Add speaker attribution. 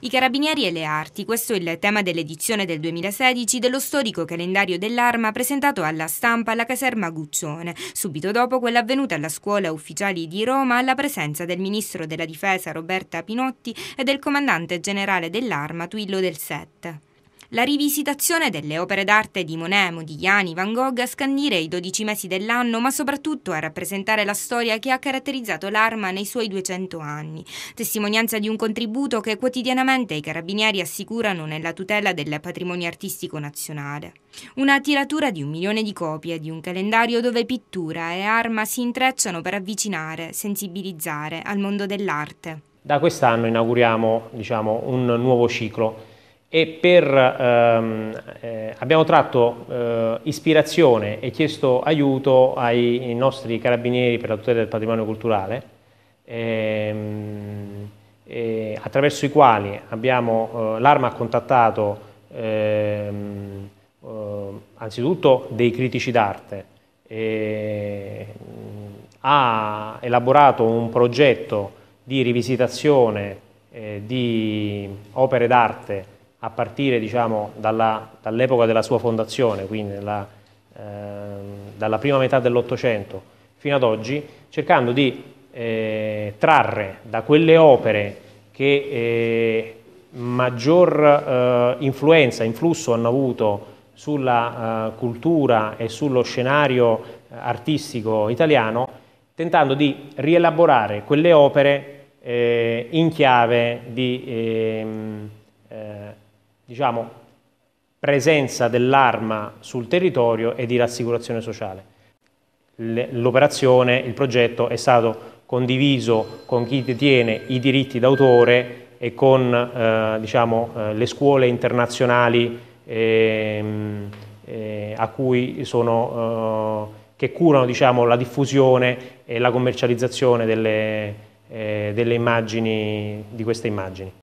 Speaker 1: I carabinieri e le arti, questo è il tema dell'edizione del 2016 dello storico calendario dell'arma presentato alla stampa alla caserma Guccione, subito dopo quella avvenuta alla scuola ufficiali di Roma alla presenza del ministro della difesa Roberta Pinotti e del comandante generale dell'arma Tuillo del Sette la rivisitazione delle opere d'arte di Monet, Modigliani, Van Gogh a scandire i 12 mesi dell'anno, ma soprattutto a rappresentare la storia che ha caratterizzato l'arma nei suoi 200 anni. Testimonianza di un contributo che quotidianamente i carabinieri assicurano nella tutela del patrimonio artistico nazionale. Una tiratura di un milione di copie, di un calendario dove pittura e arma si intrecciano per avvicinare, sensibilizzare al mondo dell'arte.
Speaker 2: Da quest'anno inauguriamo diciamo, un nuovo ciclo e per, ehm, eh, abbiamo tratto eh, ispirazione e chiesto aiuto ai, ai, nostri carabinieri per la tutela del patrimonio culturale, ehm, eh, attraverso i quali eh, l'Arma ha contattato ehm, eh, anzitutto dei critici d'arte, mm, ha elaborato un progetto di rivisitazione eh, di opere d'arte a partire diciamo, dall'epoca della sua fondazione, quindi nella, eh, dalla prima metà dell'Ottocento fino ad oggi, cercando di eh, trarre da quelle opere che eh, maggior eh, influenza, influsso hanno avuto sulla eh, cultura e sullo scenario artistico italiano, tentando di rielaborare quelle opere eh, in chiave di ehm, diciamo, presenza dell'arma sul territorio e di rassicurazione sociale. L'operazione, il progetto è stato condiviso con chi detiene i diritti d'autore e con eh, diciamo, eh, le scuole internazionali ehm, eh, sono, eh, che curano diciamo, la diffusione e la commercializzazione delle, eh, delle immagini, di queste immagini.